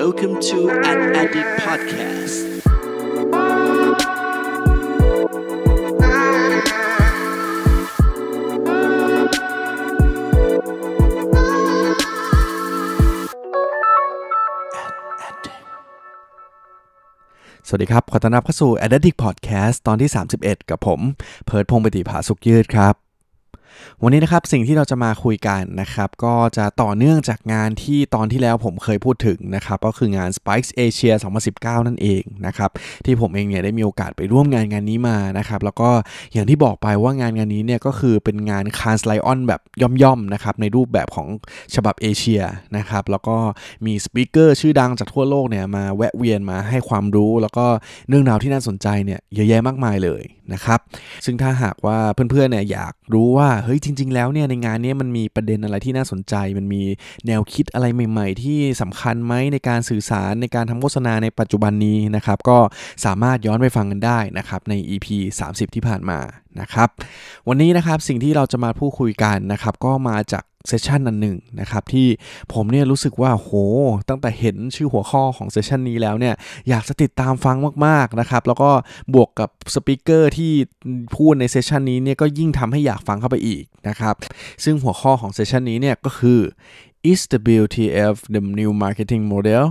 Welcome to an Addict Podcast สวัสดีครับ ขอต้อนรับเข้าสู่ Addict Podcast ตอนที่ 31 กับผม เพิร์ดพงปฏิภาสุกยืดครับวันนี้นะครับสิ่งที่เราจะมาคุยกันนะครับก็จะต่อเนื่องจากงานที่ตอนที่แล้วผมเคยพูดถึงนะครับก็คืองาน Spikes Asia 2019 นั่นเองนะครับที่ผมเองเนี่ยได้มีโอกาสไปร่วมงานงานนี้มานะครับแล้วก็อย่างที่บอกไปว่างานงานนี้เนี่ยก็คือเป็นงานคานสไลออนแบบย่อมๆนะครับในรูปแบบของฉบับเอเชียนะครับแล้วก็มีสปิเกอร์ชื่อดังจากทั่วโลกเนี่ยมาแวะเวียนมาให้ความรู้ แล้วก็เรื่องราวที่น่าสนใจเนี่ยเยอะแยะมากมายเลยนะครับ ซึ่งถ้าหากว่าเพื่อนๆเนี่ยอยากรู้ว่าเฮ้ยจริงๆแล้วเนี่ยในงานนี้มันมีประเด็นอะไรที่น่าสนใจ มันมีแนวคิดอะไรใหม่ๆที่สำคัญไหมในการสื่อสารในการทำโฆษณาในปัจจุบันนี้นะครับก็สามารถย้อนไปฟังกันได้นะครับใน EP 30 ที่ผ่านมานะครับวันนี้นะครับสิ่งที่เราจะมาพูดคุยกันนะครับก็มาจากเซสชันอันหนึ่งนะครับที่ผมเนี่ยรู้สึกว่าโห ตั้งแต่เห็นชื่อหัวข้อของเซสชันนี้แล้วเนี่ยอยากจะติดตามฟังมากๆนะครับแล้วก็บวกกับสปิเกอร์ที่พูดในเซสชันนี้เนี่ยก็ยิ่งทำให้อยากฟังเข้าไปอีกนะครับซึ่งหัวข้อของเซสชันนี้เนี่ยก็คือ is the BLTF the new marketing model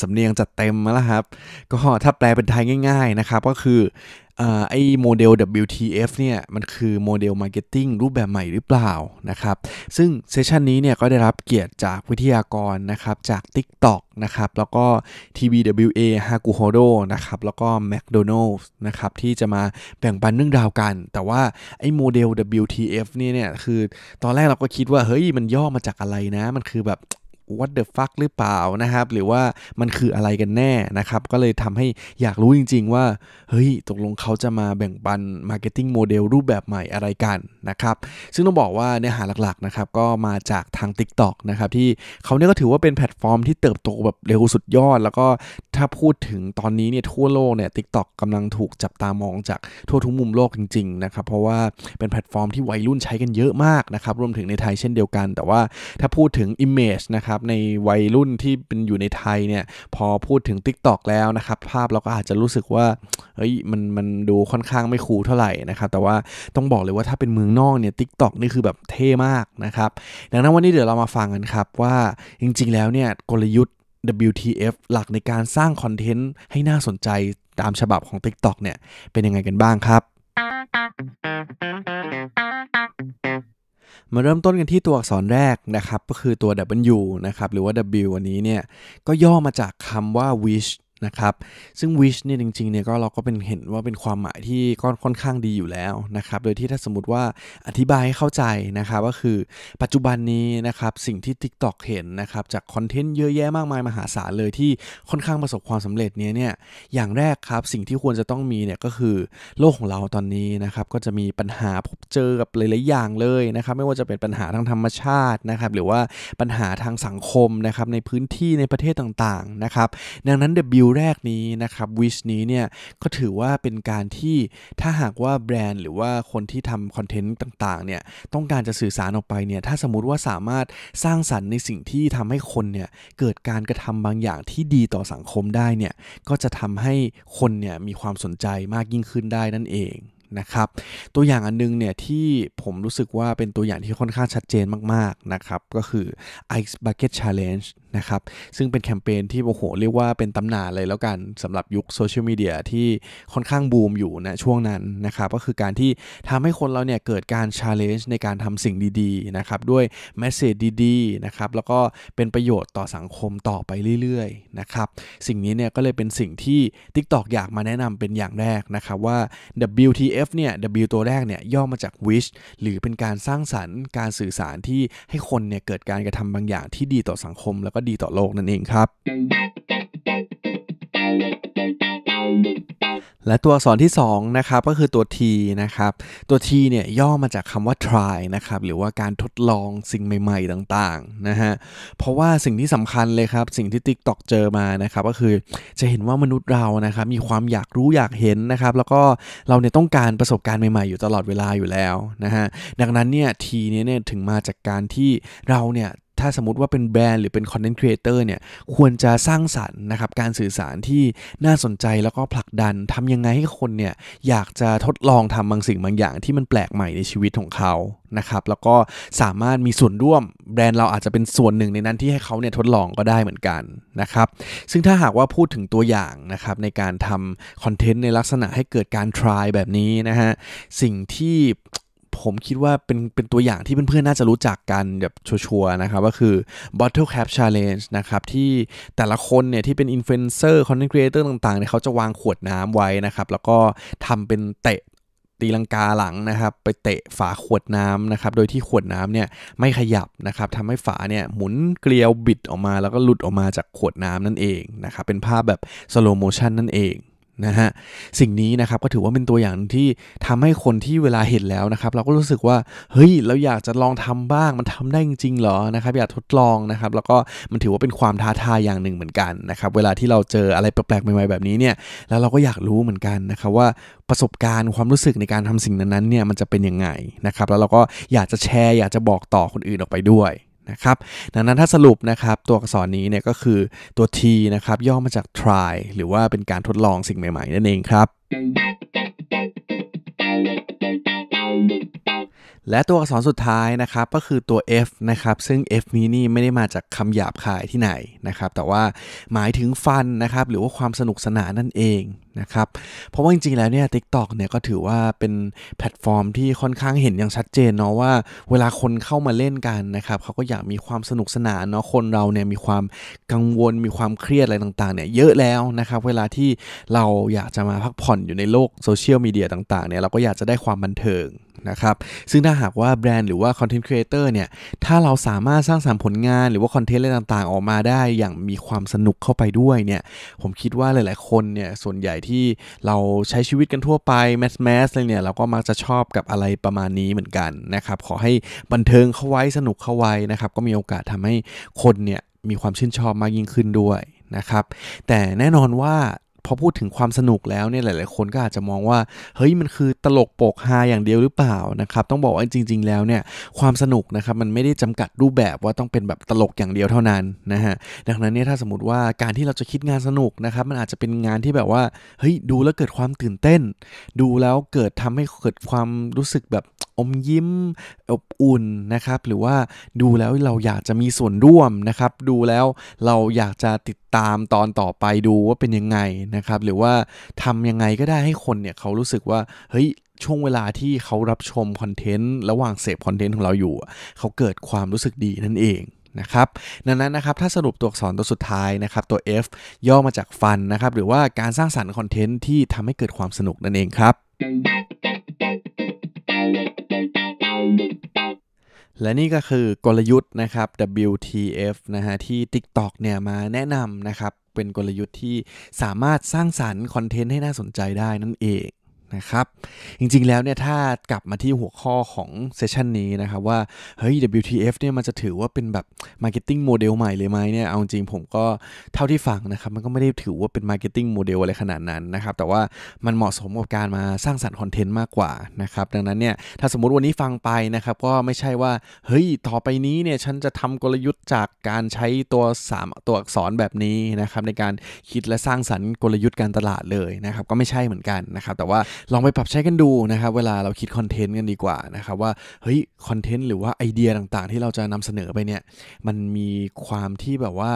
สำเนียงจัดเต็มแล้วครับ ก็ถ้าแปลเป็นไทยง่ายๆนะครับ ก็คืออไอ้โมเดล WTF เนี่ยมันคือโมเดลมาร์เก็ตติ้งรูปแบบใหม่หรือเปล่านะครับซึ่งเซสชันนี้เนี่ยก็ได้รับเกียรติจากวิทยากรนะครับจาก TikTok นะครับแล้วก็ TBWA h a k u h o d o นะครับแล้วก็ McDonald's นะครับที่จะมาแบ่งปันเรื่องราวกัน แต่ว่าไอ้โมเดล WTF เนี่ยเนี่ยคือตอนแรกเราก็คิดว่าเฮ้ยมันย่อมาจากอะไรนะมันคือแบบ what the fuck หรือเปล่านะครับ หรือว่ามันคืออะไรกันแน่นะครับ ก็เลยทำให้อยากรู้จริงๆว่า เฮ้ยตกลงเขาจะมาแบ่งปัน marketing model รูปแบบใหม่อะไรกันนะครับ ซึ่งต้องบอกว่าเนื้อหาหลักๆนะครับก็มาจากทาง TikTok นะครับที่เขาเนี่ยก็ถือว่าเป็นแพลตฟอร์มที่เติบโตแบบเร็วสุดยอด แล้วก็ถ้าพูดถึงตอนนี้เนี่ยทั่วโลกเนี่ย TikTok กำลังถูกจับตามองจากทั่วทุกมุมโลกจริงๆนะครับเพราะว่าเป็นแพลตฟอร์มที่วัยรุ่นใช้กันเยอะมากนะครับรวมถึงในไทยเช่นเดียวกัน แต่ว่าถ้าพูดถึง Image นะครับครับในวัยรุ่นที่เป็นอยู่ในไทยเนี่ยพอพูดถึง Tik t o อกแล้วนะครับภาพเราก็อาจจะรู้สึกว่าเฮ้ยมันมันดูค่อนข้างไม่คูลเท่าไหร่นะครับแต่ว่าต้องบอกเลยว่าถ้าเป็นเมืองนอกเนี่ยทิกตอกนี่คือแบบเท่มากนะครับดังนั้นวันนี้เดี๋ยวเรามาฟังกันครับว่าจริงๆแล้วเนี่ยกลยุทธ์ WTF หลักในการสร้างคอนเทนต์ให้น่าสนใจตามฉบับของ TikTok เนี่ยเป็นยังไงกันบ้างครับมาเริ่มต้นกันที่ตัวอักษรแรกนะครับก็คือตัว W นะครับ หรือว่า W อันนี้เนี่ย ก็ย่อมาจากคำว่า wish นะครับซึ่ง wish เนี่ยจริงๆเนี่ยก็เราก็เป็นเห็นว่าเป็นความหมายที่ก็ค่อนข้างดีอยู่แล้วนะครับโดยที่ถ้าสมมติว่าอธิบายให้เข้าใจนะครับก็คือปัจจุบันนี้นะครับสิ่งที่ TikTok เห็นนะครับจากคอนเทนต์เยอะแยะมากมายมหาศาลเลยที่ค่อนข้างประสบความสำเร็จเนี่ยเนี่ยอย่างแรกครับสิ่งที่ควรจะต้องมีเนี่ยก็คือโลกของเราตอนนี้นะครับก็จะมีปัญหาพบเจอกับหลายๆอย่างเลยนะครับไม่ว่าจะเป็นปัญหาทางธรรมชาตินะครับหรือว่าปัญหาทางสังคมนะครับในพื้นที่ในประเทศต่างๆนะครับดังนั้น The Build แรกนี้นะครับวิชนี้เนี่ยก็ถือว่าเป็นการที่ถ้าหากว่าแบรนด์หรือว่าคนที่ทำคอนเทนต์ต่างๆเนี่ยต้องการจะสื่อสารออกไปเนี่ยถ้าสมมติว่าสามารถสร้างสรรค์ในสิ่งที่ทำให้คนเนี่ยเกิดการกระทำบางอย่างที่ดีต่อสังคมได้เนี่ยก็จะทำให้คนเนี่ยมีความสนใจมากยิ่งขึ้นได้นั่นเองนะครับตัวอย่างอันนึงเนี่ยที่ผมรู้สึกว่าเป็นตัวอย่างที่ค่อนข้างชัดเจนมากๆนะครับก็คือ Ice Bucket Challenge นะครับซึ่งเป็นแคมเปญที่โอ้โหเรียกว่าเป็นตำนานเลยแล้วกันสำหรับยุคโซเชียลมีเดียที่ค่อนข้างบูมอยู่นะช่วงนั้นนะครับก็คือการที่ทำให้คนเราเนี่ยเกิดการชาร์เลนจ์ในการทำสิ่งดีๆนะครับด้วยแมสเซจดีๆนะครับแล้วก็เป็นประโยชน์ต่อสังคมต่อไปเรื่อยๆนะครับสิ่งนี้เนี่ยก็เลยเป็นสิ่งที่ TikTok อยากมาแนะนำเป็นอย่างแรกนะครับว่า WTF เนี่ย W ตัวแรกเนี่ยย่อมาจาก wish หรือเป็นการสร้างสรรค์การสื่อสารที่ให้คนเนี่ยเกิดการกระทำบางอย่างที่ดีต่อสังคมแล้วก็ดีต่อโลกนั่นเองครับ และตัวอักษรที่2นะครับก็คือตัว T นะครับตัว T เนี่ยย่อมาจากคำว่า try นะครับหรือว่าการทดลองสิ่งใหม่ๆต่างๆนะฮะเพราะว่าสิ่งที่สำคัญเลยครับสิ่งที่ TikTok เจอมานะครับก็คือจะเห็นว่ามนุษย์เรานะครับมีความอยากรู้อยากเห็นนะครับ แล้วก็เราเนี่ยต้องการประสบการณ์ใหม่ๆอยู่ตลอดเวลาอยู่แล้วนะฮะดังนั้นเนี่ย T เนี่ยถึงมาจากการที่เราเนี่ยถ้าสมมติว่าเป็นแบรนด์หรือเป็นคอนเทนต์ครีเอเตอร์เนี่ยควรจะสร้างสรรค์นะครับการสื่อสารที่น่าสนใจแล้วก็ผลักดัน ทำยังไงให้คนเนี่ยอยากจะทดลองทำบางสิ่งบางอย่างที่มันแปลกใหม่ในชีวิตของเขานะครับแล้วก็สามารถมีส่วนร่วมแบรนด์เราอาจจะเป็นส่วนหนึ่งในนั้นที่ให้เขาเนี่ยทดลองก็ได้เหมือนกันนะครับซึ่งถ้าหากว่าพูดถึงตัวอย่างนะครับในการทำคอนเทนต์ในลักษณะให้เกิดการ try แบบนี้นะฮะสิ่งที่ผมคิดว่าเป็นเป็นตัวอย่างที่เพื่อนๆ น่าจะรู้จักกันแบบชัวร์นะครับก็คือ Bottle Cap Challenge นะครับที่แต่ละคนเนี่ยที่เป็นอินฟลูเอนเซอร์คอนเทนต์ครีเอเตอร์ต่างๆเนี่ยเขาจะวางขวดน้ำไว้นะครับแล้วก็ทำเป็นเตะตีลังกาหลังนะครับไปเตะฝาขวดน้ำนะครับโดยที่ขวดน้ำเนี่ยไม่ขยับนะครับทำให้ฝาเนี่ยหมุนเกลียวบิดออกมาแล้วก็หลุดออกมาจากขวดน้ำนั่นเองนะครับเป็นภาพแบบสโลโมชันนั่นเองนะฮะสิ่งนี้นะครับก็ถือว่าเป็นตัวอย่างที่ทำให้คนที่เวลาเห็นแล้วนะครับเราก็รู้สึกว่าเฮ้ยเราอยากจะลองทำบ้าง มันทำได้จริงๆหรอนะครับอยากทดลองนะครับแล้วก็มันถือว่าเป็นความท้าทายอย่างหนึ่งเหมือนกันนะครับเวลาที่เราเจออะไรแปลกๆใหม่ๆแบบนี้เนี่ยแล้วเราก็อยากรู้เหมือนกันนะครับว่าประสบการณ์ความรู้สึกในการทำสิ่งนั้นๆเนี่ยมันจะเป็นยังไงนะครับแล้วเราก็อยากจะแชร์อยากจะบอกต่อคนอื่นออกไปด้วยนะครับดังนั้นถ้าสรุปนะครับตัวอักษรนี้เนี่ยก็คือตัว T นะครับย่อมาจาก try หรือว่าเป็นการทดลองสิ่งใหม่ๆนั่นเองครับ และตัวอักษรสุดท้ายนะครับก็คือตัว F นะครับซึ่ง F นี้นี่ไม่ได้มาจากคำหยาบคายที่ไหนนะครับแต่ว่าหมายถึงฟันนะครับหรือว่าความสนุกสนานนั่นเองนะครับ เพราะว่าจริงๆ แล้วเนี่ย TikTok เนี่ยก็ถือว่าเป็นแพลตฟอร์มที่ค่อนข้างเห็นอย่างชัดเจนเนาะว่าเวลาคนเข้ามาเล่นกันนะครับเขาก็อยากมีความสนุกสนานเนาะคนเราเนี่ยมีความกังวล มีความเครียดอะไรต่างๆ เนี่ยเยอะแล้วนะครับเวลาที่เราอยากจะมาพักผ่อนอยู่ในโลกโซเชียลมีเดียต่างๆ เนี่ยเราก็อยากจะได้ความบันเทิงนะครับซึ่งถ้าหากว่าแบรนด์หรือว่าคอนเทนต์ครีเอเตอร์เนี่ยถ้าเราสามารถสร้างสรรค์ผลงานหรือว่าคอนเทนต์อะไรต่างๆ ออกมาได้อย่างมีความสนุกเข้าไปด้วยเนี่ยผมคิดว่าหลาย ๆ คนเนี่ยส่วนใหญ่ที่เราใช้ชีวิตกันทั่วไป แมสแมสอะไรเนี่ยเราก็มักจะชอบกับอะไรประมาณนี้เหมือนกันนะครับ ขอให้บันเทิงเข้าไว้สนุกเข้าไว้นะครับก็มีโอกาสทำให้คนเนี่ยมีความชื่นชอบมากยิ่งขึ้นด้วยนะครับแต่แน่นอนว่าพอพูดถึงความสนุกแล้วเนี่ยหลายๆคนก็อาจจะมองว่า เฮ้ยมันคือตลกโปกฮาอย่างเดียวหรือเปล่านะครับต้องบอกว่าจริง ๆ แล้วเนี่ยความสนุกนะครับมันไม่ได้จำกัดรูปแบบว่าต้องเป็นแบบตลกอย่างเดียวเท่านั้นนะฮะดังนั้นเนี่ยถ้าสมมติว่าการที่เราจะคิดงานสนุกนะครับมันอาจจะเป็นงานที่แบบว่าเฮ้ยดูแล้วเกิดความตื่นเต้น ดูแล้วเกิดทำให้เกิดความรู้สึกแบบอมยิ้มอบอุ่นนะครับหรือว่าดูแล้วเราอยากจะมีส่วนร่วมนะครับดูแล้วเราอยากจะติดตามตอนต่อไปดูว่าเป็นยังไงนะครับ หรือว่าทำยังไงก็ได้ให้คนเนี่ยเขารู้สึกว่าเฮ้ยช่วงเวลาที่เขารับชมคอนเทนต์ระหว่างเสพคอนเทนต์ของเราอยู่ เขาเกิดความรู้สึกดีนั่นเองนะครับดังนั้นนะครับถ้าสรุปตัวอักษรตัวสุดท้ายนะครับตัว F ย่อมาจากฟันนะครับหรือว่าการสร้างสารรค์คอนเทนต์ที่ทำให้เกิดความสนุกนั่นเองครับและนี่ก็คือกลยุทธ์นะครับ WTF นะฮะที่ TikTok เนี่ยมาแนะนำนะครับเป็นกลยุทธ์ที่สามารถสร้างสารรค์คอนเทนต์ให้น่าสนใจได้นั่นเองนะครับจริงๆแล้วเนี่ยถ้ากลับมาที่หัวข้อของเซสชันนี้นะครับว่า เฮ้ย WTF เนี่ยมันจะถือว่าเป็นแบบ Marketing m o เด l ใหม่เลยไหมเนี่ยเอาจริงผมก็เท่าที่ฟังนะครับมันก็ไม่ได้ถือว่าเป็น Marketing m o เด l อะไรขนาดนั้นนะครับแต่ว่ามันเหมาะสมกับการมาสร้างสรรค์คอนเทนต์มากกว่านะครับดังนั้นเนี่ยถ้าสมมติวันนี้ฟังไปนะครับก็ไม่ใช่ว่า เฮ้ยต่อไปนี้เนี่ยฉันจะทำกลยุทธ์จากการใช้ตัว 3 ตัวอักษรแบบนี้นะครับในการคิดและสร้างสรรค์กลยุทธ์การตลาดเลยนะครับก็ไม่ใช่เหมือนกันนะครับแต่ว่าลองไปปรับใช้กันดูนะครับ เวลาเราคิดคอนเทนต์กันดีกว่านะครับว่าเฮ้ยคอนเทนต์หรือว่าไอเดียต่างๆ ที่เราจะนำเสนอไปเนี่ยมันมีความที่แบบว่า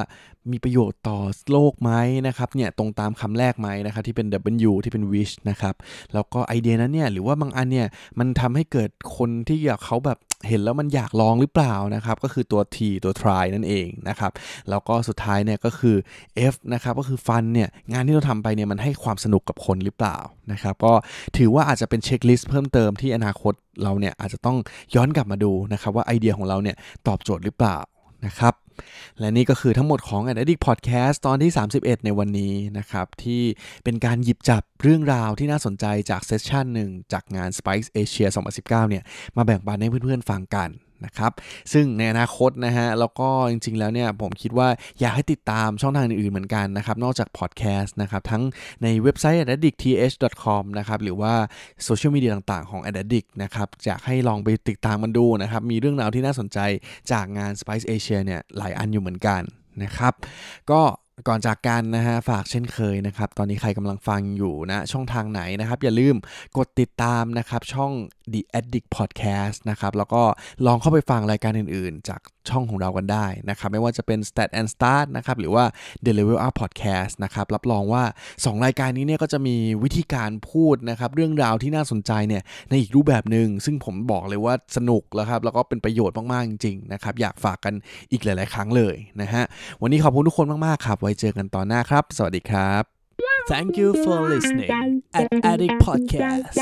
มีประโยชน์ต่อโลกไหมนะครับเนี่ยตรงตามคำแรกไหมนะครับที่เป็น W ที่เป็น wish นะครับแล้วก็ไอเดียนั้นเนี่ยหรือว่าบางอันเนี่ยมันทำให้เกิดคนที่อยากเขาแบบเห็นแล้วมันอยากลองหรือเปล่านะครับก็คือตัว T ตัว try นั่นเองนะครับแล้วก็สุดท้ายเนี่ยก็คือ F นะครับก็คือ fun เนี่ยงานที่เราทำไปเนี่ยมันให้ความสนุกกับคนหรือเปล่านะครับก็ถือว่าอาจจะเป็นเช็คลิสต์เพิ่มเติมที่อนาคตเราเนี่ยอาจจะต้องย้อนกลับมาดูนะครับว่าไอเดียของเราเนี่ยตอบโจทย์หรือเปล่านะครับและนี่ก็คือทั้งหมดของ a d d i c t Podcast ตอนที่ 31 ในวันนี้นะครับที่เป็นการหยิบจับเรื่องราวที่น่าสนใจจากเซสชันหนึ่งจากงาน s p i c e Asia 2019เนี่ยมาแบ่งปันให้เพื่อนๆฟังกันนะครับซึ่งในอนาคตนะฮะ แล้วก็จริงๆ แล้วเนี่ยผมคิดว่าอยากให้ติดตามช่องทางอื่นๆเหมือนกันนะครับ นอกจากพอดแคสต์นะครับ ทั้งในเว็บไซต์ addictth.com นะครับ หรือว่าโซเชียลมีเดียต่างๆ ของ addict นะครับ อยากให้ลองไปติดตามมันดูนะครับ มีเรื่องราวที่น่าสนใจจากงาน Spice Asia เนี่ยหลายอันอยู่เหมือนกันนะครับก็ก่อนจากกันนะฮะ ฝากเช่นเคยนะครับ ตอนนี้ใครกำลังฟังอยู่นะ ช่องทางไหนนะครับ อย่าลืมกดติดตามนะครับ ช่อง The Addict Podcast นะครับ แล้วก็ลองเข้าไปฟังรายการอื่น ๆ จากช่องของเรากันได้นะครับ ไม่ว่าจะเป็น Stat and Start นะครับ หรือว่า The Level Up Podcast นะครับ รับรองว่า 2 รายการนี้เนี่ยก็จะมีวิธีการพูดนะครับ เรื่องราวที่น่าสนใจเนี่ยในอีกรูปแบบหนึ่งซึ่งผมบอกเลยว่าสนุกแล้วครับ แล้วก็เป็นประโยชน์มาก ๆ จริงๆนะครับ อยากฝากกันอีกหลาย ๆ ครั้งเลยนะฮะ วันนี้ขอบคุณทุกคนมาก ๆ ครับไว้เจอกันตอนหน้าครับสวัสดีครับ Thank you for listening at Addict Podcast